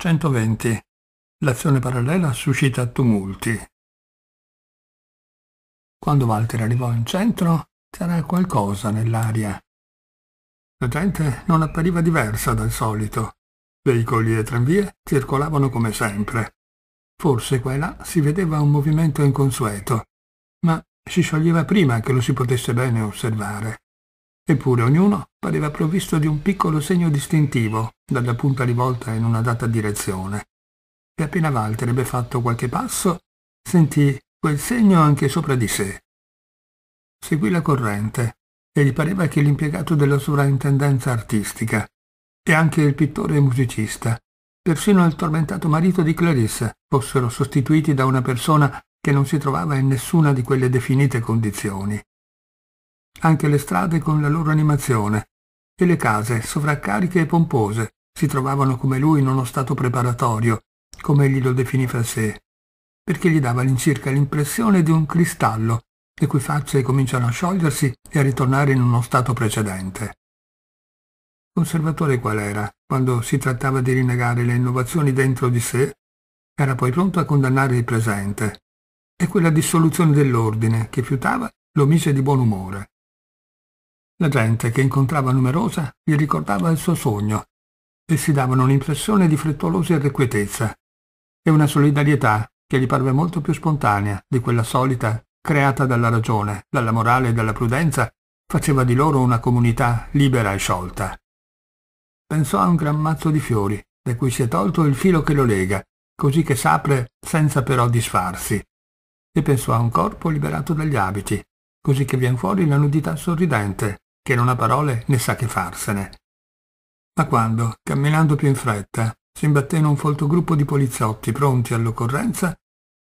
120. L'azione parallela suscita tumulti. Quando Walter arrivò in centro, c'era qualcosa nell'aria. La gente non appariva diversa dal solito. Veicoli e tranvie circolavano come sempre. Forse qua e là si vedeva un movimento inconsueto, ma si scioglieva prima che lo si potesse bene osservare. Eppure ognuno pareva provvisto di un piccolo segno distintivo, dalla punta rivolta in una data direzione. E appena Walter ebbe fatto qualche passo, sentì quel segno anche sopra di sé. Seguì la corrente e gli pareva che l'impiegato della sovrintendenza artistica e anche il pittore e musicista, persino il tormentato marito di Clarisse, fossero sostituiti da una persona che non si trovava in nessuna di quelle definite condizioni anche le strade con la loro animazione, e le case, sovraccariche e pompose, si trovavano come lui in uno stato preparatorio, come egli lo definì fra sé, perché gli dava all'incirca l'impressione di un cristallo le cui facce cominciano a sciogliersi e a ritornare in uno stato precedente. Conservatore qual era, quando si trattava di rinnegare le innovazioni dentro di sé, era poi pronto a condannare il presente, e quella dissoluzione dell'ordine che fiutava lo mise di buon umore. La gente che incontrava numerosa gli ricordava il suo sogno e si davano un'impressione di frettolosa irrequietezza e una solidarietà che gli parve molto più spontanea di quella solita creata dalla ragione, dalla morale e dalla prudenza, faceva di loro una comunità libera e sciolta. Pensò a un gran mazzo di fiori, da cui si è tolto il filo che lo lega, così che s'apre senza però disfarsi, e pensò a un corpo liberato dagli abiti, così che vien fuori la nudità sorridente, che non ha parole né sa che farsene. Ma quando, camminando più in fretta, si imbatté in un folto gruppo di poliziotti pronti all'occorrenza,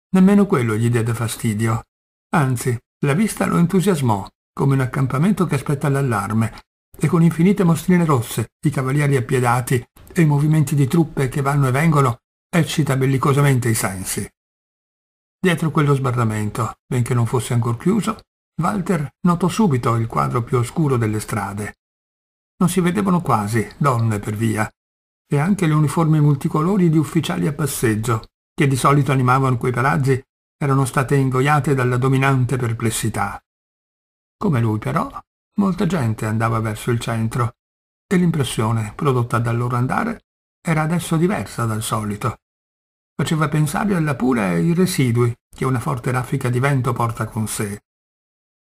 nemmeno quello gli diede fastidio. Anzi, la vista lo entusiasmò, come un accampamento che aspetta l'allarme, e con infinite mostrine rosse, i cavalieri appiedati e i movimenti di truppe che vanno e vengono, eccita bellicosamente i sensi. Dietro quello sbarramento, benché non fosse ancor chiuso, Walter notò subito il quadro più oscuro delle strade. Non si vedevano quasi donne per via, e anche le uniformi multicolori di ufficiali a passeggio, che di solito animavano quei palazzi, erano state ingoiate dalla dominante perplessità. Come lui, però, molta gente andava verso il centro, e l'impressione prodotta dal loro andare era adesso diversa dal solito. Faceva pensare alla pura e ai residui che una forte raffica di vento porta con sé.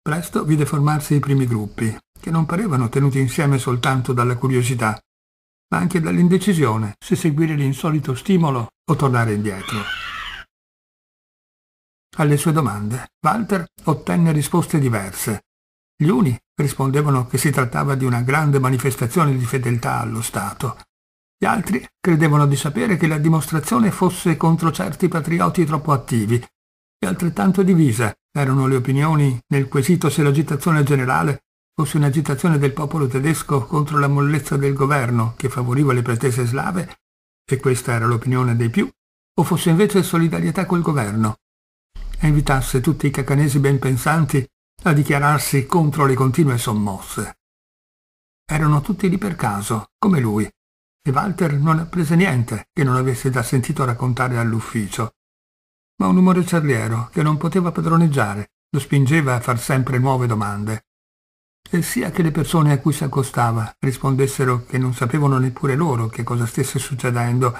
Presto vide formarsi i primi gruppi, che non parevano tenuti insieme soltanto dalla curiosità, ma anche dall'indecisione se seguire l'insolito stimolo o tornare indietro. Alle sue domande, Walter ottenne risposte diverse. Gli uni rispondevano che si trattava di una grande manifestazione di fedeltà allo Stato. Gli altri credevano di sapere che la dimostrazione fosse contro certi patrioti troppo attivi e altrettanto divisa erano le opinioni nel quesito se l'agitazione generale fosse un'agitazione del popolo tedesco contro la mollezza del governo che favoriva le pretese slave, e questa era l'opinione dei più, o fosse invece solidarietà col governo, e invitasse tutti i cacanesi ben pensanti a dichiararsi contro le continue sommosse. Erano tutti lì per caso, come lui, e Walter non apprese niente che non avesse già sentito raccontare all'ufficio ma un umore cerliero che non poteva padroneggiare lo spingeva a far sempre nuove domande. E sia che le persone a cui si accostava rispondessero che non sapevano neppure loro che cosa stesse succedendo,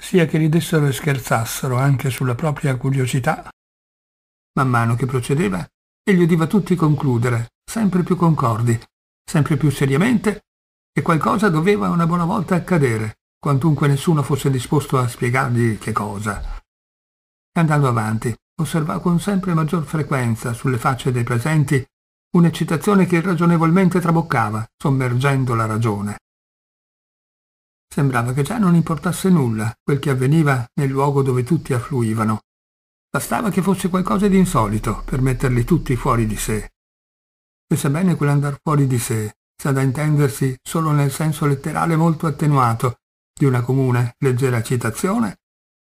sia che ridessero e scherzassero anche sulla propria curiosità. Man mano che procedeva, egli udiva tutti concludere, sempre più concordi, sempre più seriamente, che qualcosa doveva una buona volta accadere, quantunque nessuno fosse disposto a spiegargli che cosa andando avanti osservò con sempre maggior frequenza sulle facce dei presenti un'eccitazione che irragionevolmente traboccava, sommergendo la ragione. Sembrava che già non importasse nulla quel che avveniva nel luogo dove tutti affluivano. Bastava che fosse qualcosa di insolito per metterli tutti fuori di sé. E sebbene quell'andar fuori di sé sia da intendersi solo nel senso letterale molto attenuato di una comune leggera citazione,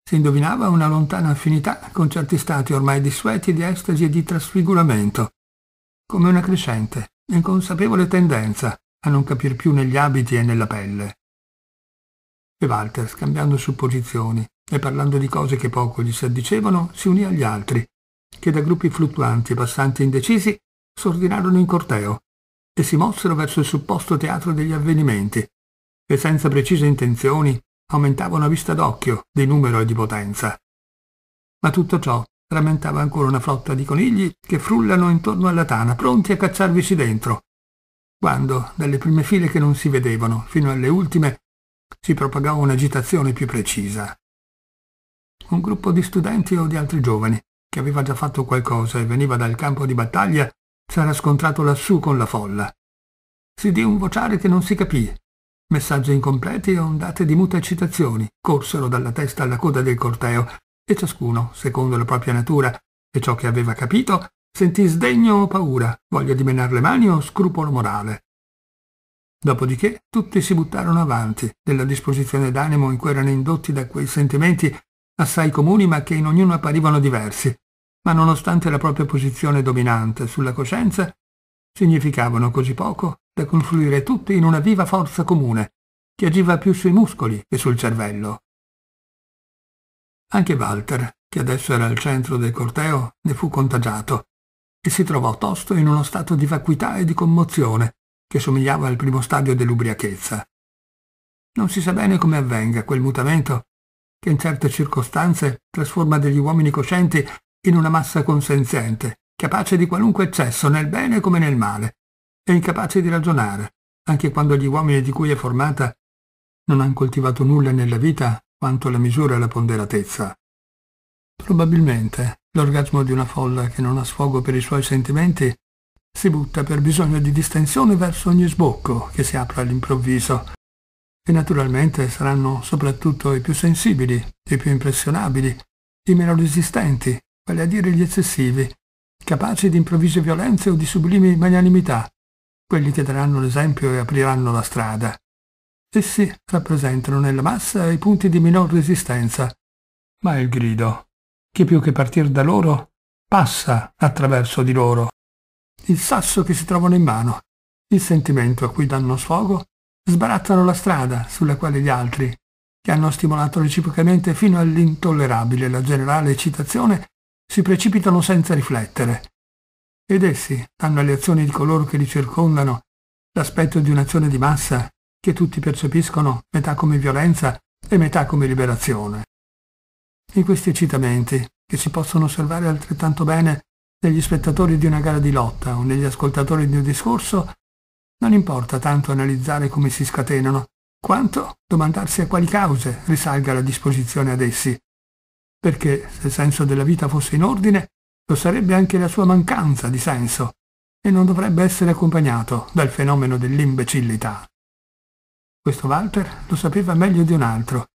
si indovinava una lontana affinità con certi stati ormai dissueti di estasi e di trasfiguramento, come una crescente, inconsapevole tendenza a non capir più negli abiti e nella pelle. E Walter, scambiando supposizioni e parlando di cose che poco gli si addicevano, si unì agli altri, che da gruppi fluttuanti e passanti indecisi s'ordinarono in corteo e si mossero verso il supposto teatro degli avvenimenti, e senza precise intenzioni aumentavano a vista d'occhio di numero e di potenza. Ma tutto ciò rammentava ancora una flotta di conigli che frullano intorno alla tana, pronti a cacciarvisi dentro, quando, dalle prime file che non si vedevano fino alle ultime, si propagò un'agitazione più precisa. Un gruppo di studenti o di altri giovani, che aveva già fatto qualcosa e veniva dal campo di battaglia, s'era scontrato lassù con la folla. Si dì un vociare che non si capì Messaggi incompleti e ondate di mute eccitazioni corsero dalla testa alla coda del corteo e ciascuno, secondo la propria natura e ciò che aveva capito, sentì sdegno o paura, voglia di menar le mani o scrupolo morale. Dopodiché tutti si buttarono avanti, nella disposizione d'animo in cui erano indotti da quei sentimenti assai comuni ma che in ognuno apparivano diversi, ma nonostante la propria posizione dominante sulla coscienza, significavano così poco da confluire tutte in una viva forza comune, che agiva più sui muscoli che sul cervello. Anche Walter, che adesso era al centro del corteo, ne fu contagiato e si trovò tosto in uno stato di vacuità e di commozione che somigliava al primo stadio dell'ubriachezza. Non si sa bene come avvenga quel mutamento che in certe circostanze trasforma degli uomini coscienti in una massa consenziente, capace di qualunque eccesso nel bene come nel male, è incapace di ragionare, anche quando gli uomini di cui è formata non hanno coltivato nulla nella vita quanto la misura e la ponderatezza. Probabilmente l'orgasmo di una folla che non ha sfogo per i suoi sentimenti si butta per bisogno di distensione verso ogni sbocco che si apre all'improvviso. E naturalmente saranno soprattutto i più sensibili, i più impressionabili, i meno resistenti, vale a dire gli eccessivi, capaci di improvvise violenze o di sublimi magnanimità, quelli che daranno l'esempio e apriranno la strada. Essi rappresentano nella massa i punti di minor resistenza, ma il grido, che più che partir da loro, passa attraverso di loro. Il sasso che si trovano in mano, il sentimento a cui danno sfogo, sbarattano la strada sulla quale gli altri, che hanno stimolato reciprocamente fino all'intollerabile la generale eccitazione, si precipitano senza riflettere, ed essi danno alle azioni di coloro che li circondano l'aspetto di un'azione di massa che tutti percepiscono metà come violenza e metà come liberazione. In questi eccitamenti, che si possono osservare altrettanto bene negli spettatori di una gara di lotta o negli ascoltatori di un discorso, non importa tanto analizzare come si scatenano, quanto domandarsi a quali cause risalga la disposizione ad essi. Perché se il senso della vita fosse in ordine, lo sarebbe anche la sua mancanza di senso e non dovrebbe essere accompagnato dal fenomeno dell'imbecillità. Questo Walter lo sapeva meglio di un altro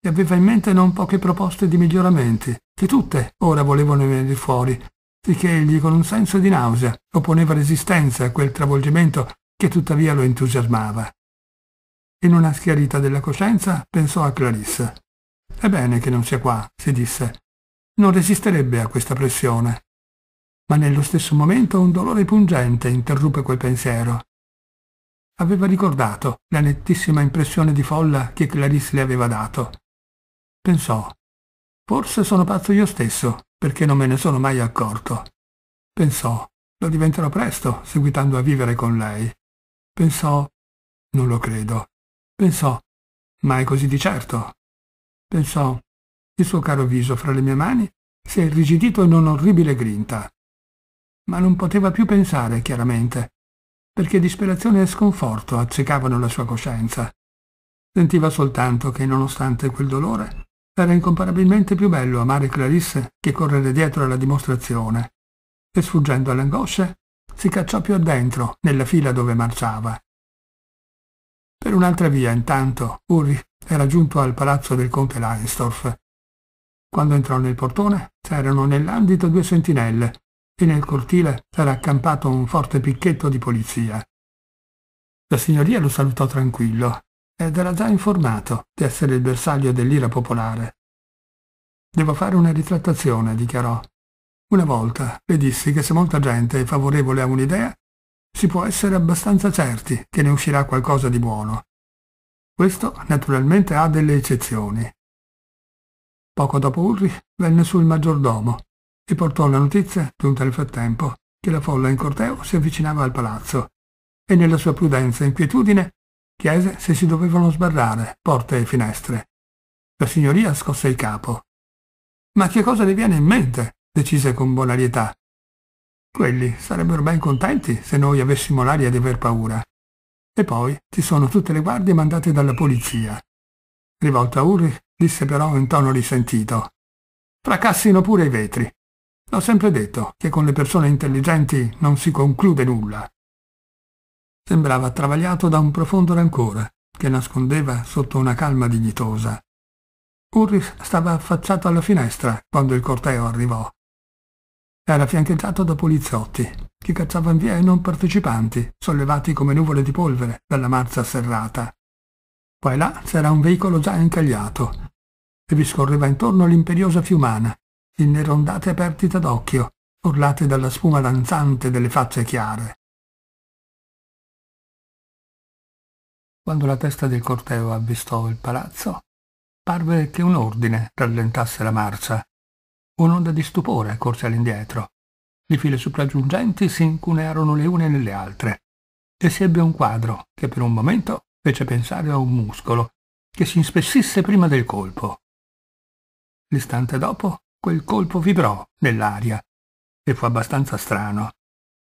e aveva in mente non poche proposte di miglioramenti, che tutte ora volevano venire fuori, sicché egli con un senso di nausea opponeva resistenza a quel travolgimento che tuttavia lo entusiasmava. In una schiarita della coscienza pensò a Clarissa. È bene che non sia qua, si disse, non resisterebbe a questa pressione. Ma nello stesso momento un dolore pungente interruppe quel pensiero. Aveva ricordato la nettissima impressione di folla che Clarisse le aveva dato. Pensò, forse sono pazzo io stesso, perché non me ne sono mai accorto. Pensò, lo diventerò presto, seguitando a vivere con lei. Pensò, non lo credo. Pensò, ma è così di certo. Pensò, il suo caro viso fra le mie mani si è irrigidito in un'orribile grinta. Ma non poteva più pensare, chiaramente, perché disperazione e sconforto accecavano la sua coscienza. Sentiva soltanto che, nonostante quel dolore, era incomparabilmente più bello amare Clarisse che correre dietro alla dimostrazione. E sfuggendo all'angoscia, si cacciò più addentro, nella fila dove marciava. Per un'altra via, intanto, Ulrich era giunto al palazzo del conte Leinsdorf quando entrò nel portone c'erano nell'andito due sentinelle e nel cortile s'era accampato un forte picchetto di polizia. La signoria lo salutò tranquillo ed era già informato di essere il bersaglio dell'ira popolare. Devo fare una ritrattazione, dichiarò. Una volta le dissi che se molta gente è favorevole a un'idea, si può essere abbastanza certi che ne uscirà qualcosa di buono. Questo naturalmente ha delle eccezioni. Poco dopo Ulrich venne su il maggiordomo e portò la notizia, giunta nel frattempo, che la folla in corteo si avvicinava al palazzo e nella sua prudenza e inquietudine chiese se si dovevano sbarrare porte e finestre. La signoria scosse il capo. Ma che cosa le viene in mente? decise con bonarietà. Quelli sarebbero ben contenti se noi avessimo l'aria di aver paura. E poi ci sono tutte le guardie mandate dalla polizia. Rivolto a Ulrich, disse però in tono risentito. Fracassino pure i vetri. L'ho sempre detto che con le persone intelligenti non si conclude nulla. Sembrava travagliato da un profondo rancore che nascondeva sotto una calma dignitosa. Urris stava affacciato alla finestra quando il corteo arrivò. Era fiancheggiato da poliziotti che cacciavano via i non partecipanti, sollevati come nuvole di polvere dalla marcia serrata. Qua e là c'era un veicolo già incagliato e vi scorreva intorno l'imperiosa fiumana, in rondate perdite d'occhio, orlate dalla spuma danzante delle facce chiare. Quando la testa del corteo avvistò il palazzo, parve che un ordine rallentasse la marcia. Un'onda di stupore corse all'indietro. Le file sopraggiungenti si incunearono le une nelle altre e si ebbe un quadro che per un momento fece pensare a un muscolo che si inspessisse prima del colpo. L'istante dopo quel colpo vibrò nell'aria e fu abbastanza strano,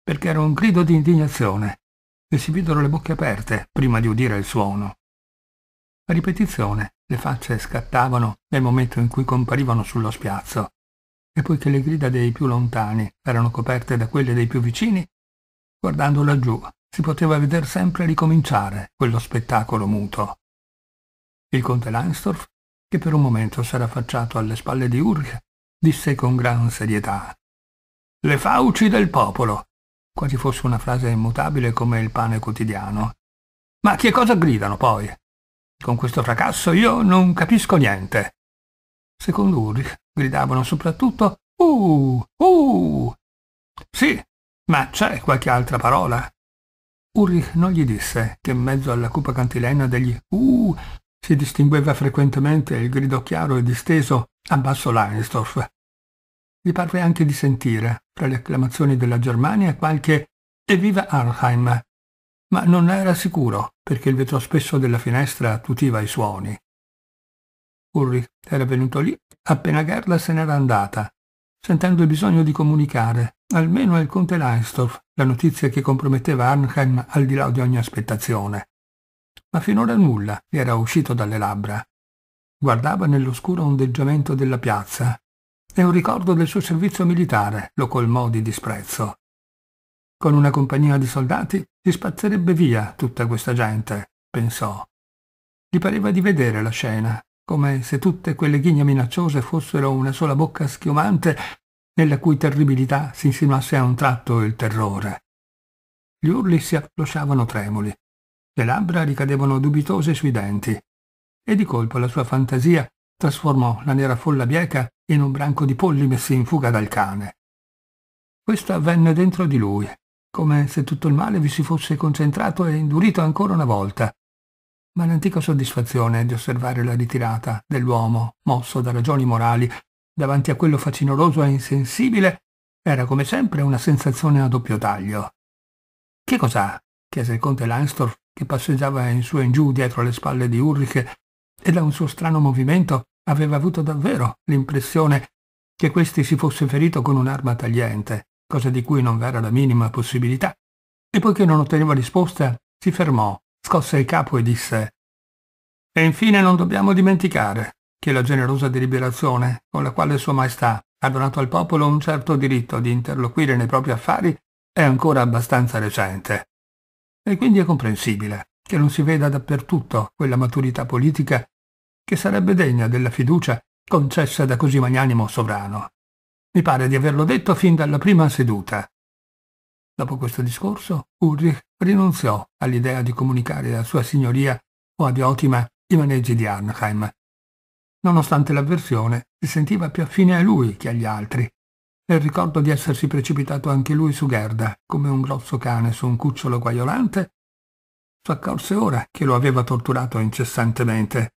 perché era un grido di indignazione e si videro le bocche aperte prima di udire il suono. A ripetizione le facce scattavano nel momento in cui comparivano sullo spiazzo e poiché le grida dei più lontani erano coperte da quelle dei più vicini, guardando laggiù si poteva veder sempre ricominciare quello spettacolo muto. Il conte Lansdorf che per un momento s'era affacciato alle spalle di Urca, disse con gran serietà Le fauci del popolo, quasi fosse una frase immutabile come il pane quotidiano. Ma che cosa gridano poi? Con questo fracasso io non capisco niente. Secondo Ulrich gridavano soprattutto Uh! Uh! Sì, ma c'è qualche altra parola? Ulrich non gli disse che in mezzo alla cupa cantilena degli Uh si distingueva frequentemente il grido chiaro e disteso «Abbasso Leinsdorf!». Gli parve anche di sentire, tra le acclamazioni della Germania, qualche «Evviva Arnheim!», ma non era sicuro, perché il vetro spesso della finestra tutiva i suoni. Ulrich era venuto lì appena Gerda se n'era andata, sentendo il bisogno di comunicare, almeno al conte Leinsdorf, la notizia che comprometteva Arnheim al di là di ogni aspettazione ma finora nulla gli era uscito dalle labbra. Guardava nell'oscuro ondeggiamento della piazza e un ricordo del suo servizio militare lo colmò di disprezzo. Con una compagnia di soldati si spazzerebbe via tutta questa gente, pensò. Gli pareva di vedere la scena, come se tutte quelle ghigne minacciose fossero una sola bocca schiumante nella cui terribilità si insinuasse a un tratto il terrore. Gli urli si afflosciavano tremuli le labbra ricadevano dubitose sui denti, e di colpo la sua fantasia trasformò la nera folla bieca in un branco di polli messi in fuga dal cane. Questo avvenne dentro di lui, come se tutto il male vi si fosse concentrato e indurito ancora una volta, ma l'antica soddisfazione di osservare la ritirata dell'uomo, mosso da ragioni morali, davanti a quello facinoroso e insensibile, era come sempre una sensazione a doppio taglio. Che cos'ha? chiese il conte Lansdorf che passeggiava in su e in giù dietro le spalle di Ulrich e da un suo strano movimento aveva avuto davvero l'impressione che questi si fosse ferito con un'arma tagliente, cosa di cui non v'era la minima possibilità. E poiché non otteneva risposta, si fermò, scosse il capo e disse E infine non dobbiamo dimenticare che la generosa deliberazione con la quale Sua Maestà ha donato al popolo un certo diritto di interloquire nei propri affari è ancora abbastanza recente. E quindi è comprensibile che non si veda dappertutto quella maturità politica che sarebbe degna della fiducia concessa da così magnanimo sovrano. Mi pare di averlo detto fin dalla prima seduta. Dopo questo discorso, Ulrich rinunziò all'idea di comunicare a sua signoria o ad Otima i maneggi di Arnheim. Nonostante l'avversione, si sentiva più affine a lui che agli altri nel ricordo di essersi precipitato anche lui su Gerda, come un grosso cane su un cucciolo guaiolante, s'accorse ora che lo aveva torturato incessantemente,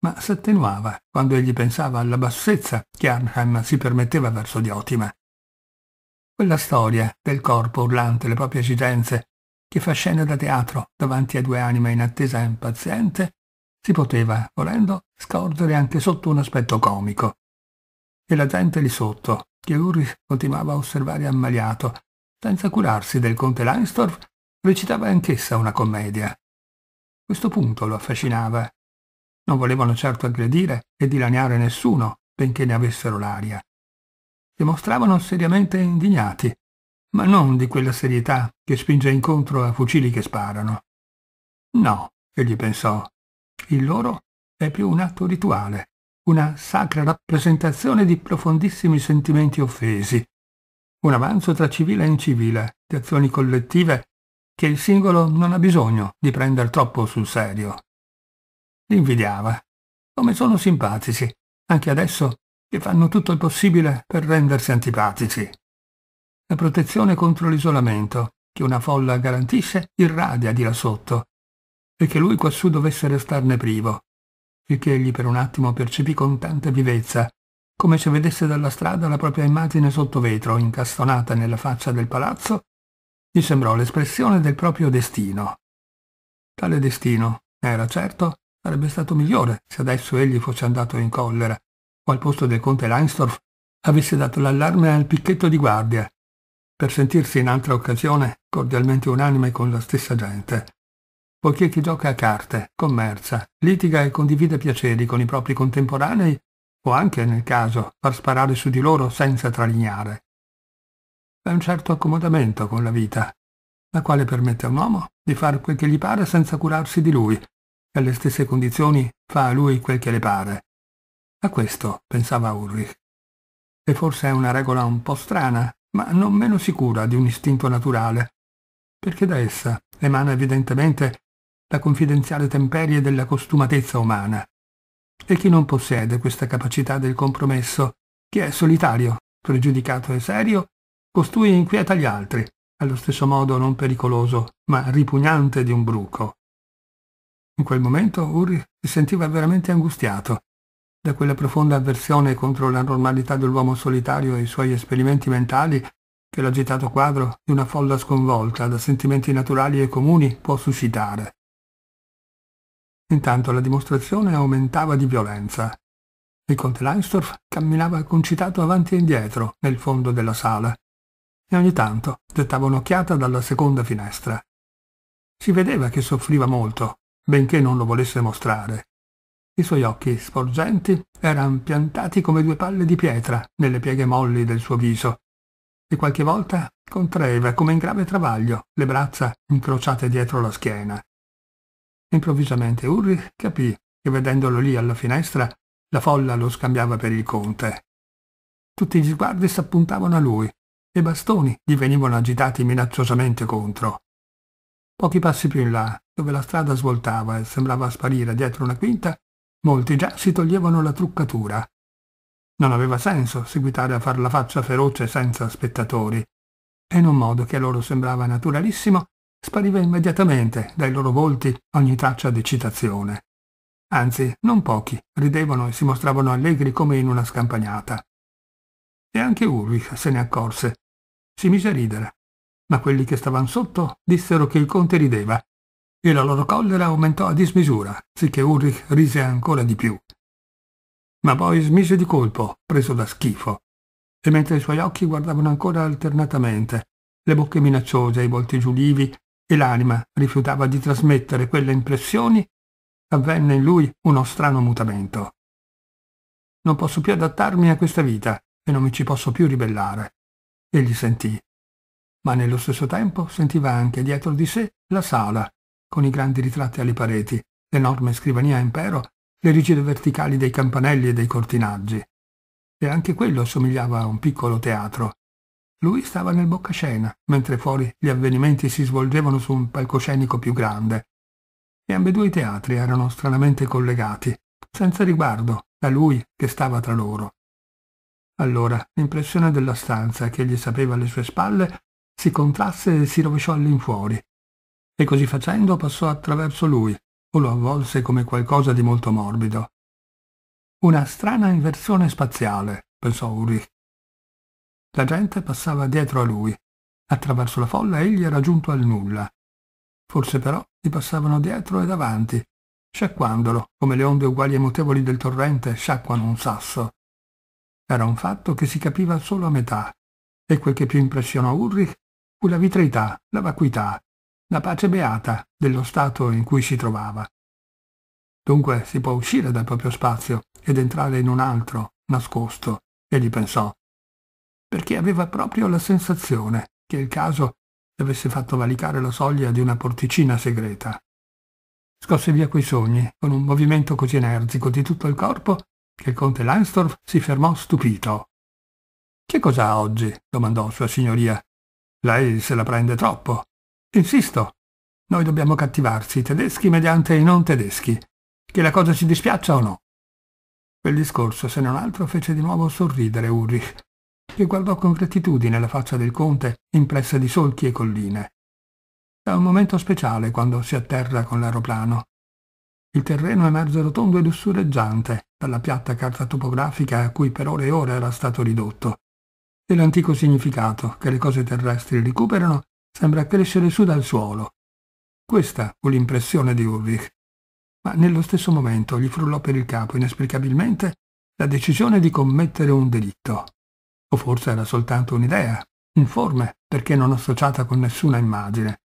ma s'attenuava quando egli pensava alla bassezza che Arnheim si permetteva verso di Otima. Quella storia del corpo urlante le proprie esigenze, che fa scena da teatro davanti a due anime in attesa impaziente, si poteva, volendo, scorgere anche sotto un aspetto comico e la gente lì sotto, che Ulrich continuava a osservare ammaliato, senza curarsi del conte Langsdorff, recitava anch'essa una commedia. Questo punto lo affascinava. Non volevano certo aggredire e dilaniare nessuno, benché ne avessero l'aria. Si mostravano seriamente indignati, ma non di quella serietà che spinge incontro a fucili che sparano. No, egli pensò, il loro è più un atto rituale, una sacra rappresentazione di profondissimi sentimenti offesi, un avanzo tra civile e incivile, di azioni collettive che il singolo non ha bisogno di prendere troppo sul serio. L'invidiava, Come sono simpatici, anche adesso che fanno tutto il possibile per rendersi antipatici. La protezione contro l'isolamento che una folla garantisce irradia di là sotto e che lui quassù dovesse restarne privo, il che egli per un attimo percepì con tanta vivezza, come se vedesse dalla strada la propria immagine sotto vetro, incastonata nella faccia del palazzo, gli sembrò l'espressione del proprio destino. Tale destino, era certo, sarebbe stato migliore se adesso egli fosse andato in collera o al posto del conte Leinsdorf avesse dato l'allarme al picchetto di guardia, per sentirsi in altra occasione cordialmente unanime con la stessa gente poiché chi gioca a carte, commercia, litiga e condivide piaceri con i propri contemporanei può anche, nel caso, far sparare su di loro senza tralignare. È un certo accomodamento con la vita, la quale permette a un uomo di fare quel che gli pare senza curarsi di lui, e alle stesse condizioni fa a lui quel che le pare. A questo pensava Ulrich. E forse è una regola un po' strana, ma non meno sicura di un istinto naturale, perché da essa emana evidentemente la confidenziale temperie della costumatezza umana. E chi non possiede questa capacità del compromesso, chi è solitario, pregiudicato e serio, costui inquieta gli altri, allo stesso modo non pericoloso, ma ripugnante di un bruco. In quel momento Uri si sentiva veramente angustiato da quella profonda avversione contro la normalità dell'uomo solitario e i suoi esperimenti mentali che l'agitato quadro di una folla sconvolta da sentimenti naturali e comuni può suscitare. Intanto la dimostrazione aumentava di violenza. Il conte Leinsdorf camminava concitato avanti e indietro nel fondo della sala e ogni tanto gettava un'occhiata dalla seconda finestra. Si vedeva che soffriva molto, benché non lo volesse mostrare. I suoi occhi sporgenti erano piantati come due palle di pietra nelle pieghe molli del suo viso e qualche volta contraeva come in grave travaglio le braccia incrociate dietro la schiena. Improvvisamente Ulrich capì che vedendolo lì alla finestra la folla lo scambiava per il conte. Tutti gli sguardi s'appuntavano a lui e bastoni gli venivano agitati minacciosamente contro. Pochi passi più in là, dove la strada svoltava e sembrava sparire dietro una quinta, molti già si toglievano la truccatura. Non aveva senso seguitare a far la faccia feroce senza spettatori. E in un modo che a loro sembrava naturalissimo, spariva immediatamente dai loro volti ogni traccia di citazione. Anzi, non pochi ridevano e si mostravano allegri come in una scampagnata. E anche Ulrich se ne accorse. Si mise a ridere. Ma quelli che stavano sotto dissero che il conte rideva e la loro collera aumentò a dismisura, sicché Ulrich rise ancora di più. Ma poi smise di colpo, preso da schifo, e mentre i suoi occhi guardavano ancora alternatamente le bocche minacciose, i volti giulivi e l'anima rifiutava di trasmettere quelle impressioni, avvenne in lui uno strano mutamento. Non posso più adattarmi a questa vita e non mi ci posso più ribellare. Egli sentì. Ma nello stesso tempo sentiva anche dietro di sé la sala, con i grandi ritratti alle pareti, l'enorme scrivania a impero, le rigide verticali dei campanelli e dei cortinaggi. E anche quello somigliava a un piccolo teatro, lui stava nel boccacena, mentre fuori gli avvenimenti si svolgevano su un palcoscenico più grande. E ambedue i teatri erano stranamente collegati, senza riguardo a lui che stava tra loro. Allora l'impressione della stanza che egli sapeva alle sue spalle si contrasse e si rovesciò all'infuori. E così facendo passò attraverso lui, o lo avvolse come qualcosa di molto morbido. Una strana inversione spaziale, pensò Ulrich, la gente passava dietro a lui. Attraverso la folla egli era giunto al nulla. Forse però gli passavano dietro e davanti, sciacquandolo, come le onde uguali e mutevoli del torrente sciacquano un sasso. Era un fatto che si capiva solo a metà, e quel che più impressionò Ulrich fu la vitreità, la vacuità, la pace beata dello stato in cui si trovava. Dunque si può uscire dal proprio spazio ed entrare in un altro, nascosto, egli pensò, perché aveva proprio la sensazione che il caso avesse fatto valicare la soglia di una porticina segreta. Scosse via quei sogni, con un movimento così energico di tutto il corpo, che il conte Lansdorf si fermò stupito. Che cosa ha oggi? domandò sua signoria. Lei se la prende troppo. Insisto, noi dobbiamo cattivarsi, tedeschi mediante i non tedeschi. Che la cosa ci dispiaccia o no? Quel discorso, se non altro, fece di nuovo sorridere Ulrich, che guardò con gratitudine la faccia del conte impressa di solchi e colline. È un momento speciale quando si atterra con l'aeroplano. Il terreno emerge rotondo e lussureggiante dalla piatta carta topografica a cui per ore e ore era stato ridotto. E l'antico significato che le cose terrestri recuperano sembra crescere su dal suolo. Questa fu l'impressione di Ulrich. Ma nello stesso momento gli frullò per il capo inesplicabilmente la decisione di commettere un delitto. O forse era soltanto un'idea, informe, perché non associata con nessuna immagine.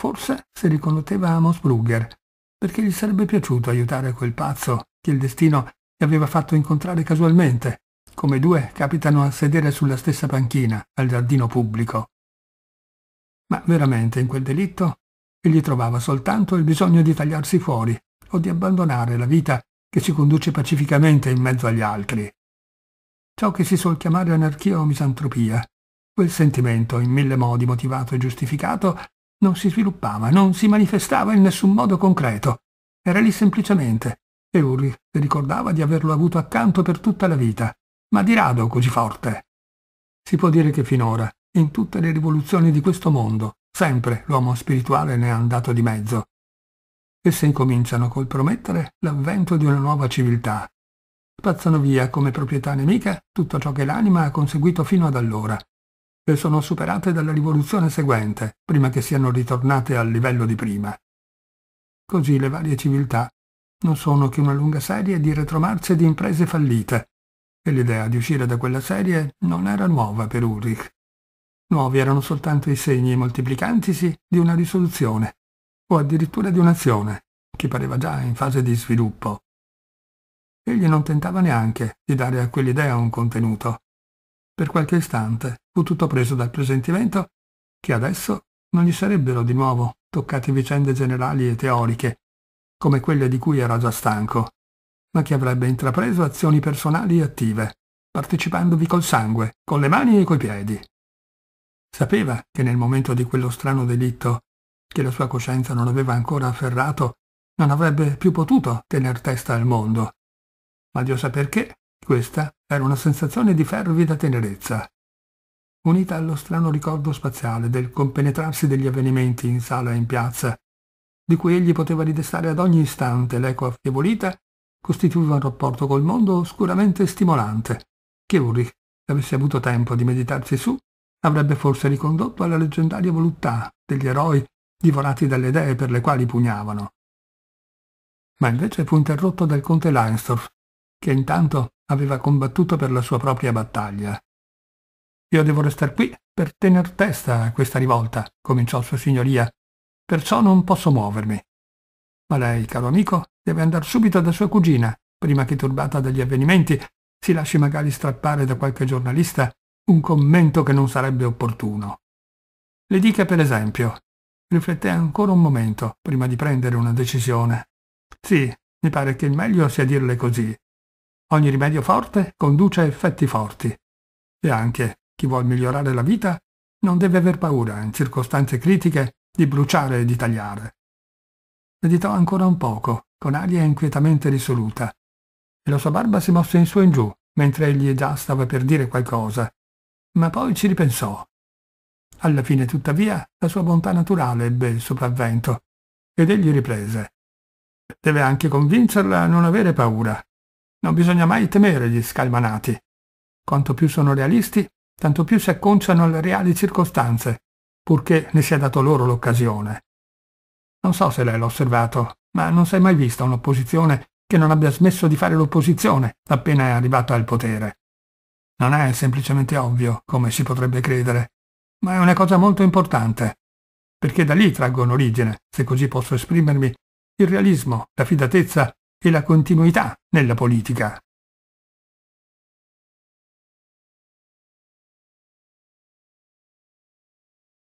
Forse si riconnetteva a Mosbrugger, perché gli sarebbe piaciuto aiutare quel pazzo che il destino gli aveva fatto incontrare casualmente, come due capitano a sedere sulla stessa panchina al giardino pubblico. Ma veramente in quel delitto egli trovava soltanto il bisogno di tagliarsi fuori o di abbandonare la vita che si conduce pacificamente in mezzo agli altri ciò che si suol chiamare anarchia o misantropia. Quel sentimento, in mille modi motivato e giustificato, non si sviluppava, non si manifestava in nessun modo concreto. Era lì semplicemente, e Ulrich si ricordava di averlo avuto accanto per tutta la vita, ma di rado così forte. Si può dire che finora, in tutte le rivoluzioni di questo mondo, sempre l'uomo spirituale ne è andato di mezzo. Esse incominciano col promettere l'avvento di una nuova civiltà, spazzano via come proprietà nemica tutto ciò che l'anima ha conseguito fino ad allora e sono superate dalla rivoluzione seguente, prima che siano ritornate al livello di prima. Così le varie civiltà non sono che una lunga serie di retromarce di imprese fallite, e l'idea di uscire da quella serie non era nuova per Ulrich. Nuovi erano soltanto i segni moltiplicantisi di una risoluzione, o addirittura di un'azione, che pareva già in fase di sviluppo. Egli non tentava neanche di dare a quell'idea un contenuto. Per qualche istante fu tutto preso dal presentimento che adesso non gli sarebbero di nuovo toccate vicende generali e teoriche, come quelle di cui era già stanco, ma che avrebbe intrapreso azioni personali e attive, partecipandovi col sangue, con le mani e coi piedi. Sapeva che nel momento di quello strano delitto, che la sua coscienza non aveva ancora afferrato, non avrebbe più potuto tener testa al mondo, ma Dio sa perché, questa era una sensazione di fervida tenerezza, unita allo strano ricordo spaziale del compenetrarsi degli avvenimenti in sala e in piazza, di cui egli poteva ridestare ad ogni istante l'eco affievolita, costituiva un rapporto col mondo oscuramente stimolante, che Ulrich, se avesse avuto tempo di meditarsi su, avrebbe forse ricondotto alla leggendaria voluttà degli eroi divorati dalle idee per le quali pugnavano. Ma invece fu interrotto dal conte Leinsdorf, che intanto aveva combattuto per la sua propria battaglia. Io devo restare qui per tener testa a questa rivolta, cominciò sua signoria, perciò non posso muovermi. Ma lei, caro amico, deve andare subito da sua cugina, prima che turbata dagli avvenimenti, si lasci magari strappare da qualche giornalista un commento che non sarebbe opportuno. Le dica per esempio, rifletté ancora un momento prima di prendere una decisione. Sì, mi pare che il meglio sia dirle così, Ogni rimedio forte conduce a effetti forti. E anche chi vuol migliorare la vita non deve aver paura, in circostanze critiche, di bruciare e di tagliare. Meditò ancora un poco, con aria inquietamente risoluta, e la sua barba si mosse in su e in giù, mentre egli già stava per dire qualcosa, ma poi ci ripensò. Alla fine, tuttavia, la sua bontà naturale ebbe il sopravvento, ed egli riprese. Deve anche convincerla a non avere paura, non bisogna mai temere gli scalmanati. Quanto più sono realisti, tanto più si acconciano alle reali circostanze, purché ne sia dato loro l'occasione. Non so se lei l'ha osservato, ma non si è mai vista un'opposizione che non abbia smesso di fare l'opposizione appena è arrivata al potere. Non è semplicemente ovvio, come si potrebbe credere, ma è una cosa molto importante, perché da lì traggono origine, se così posso esprimermi, il realismo, la fidatezza e la continuità nella politica.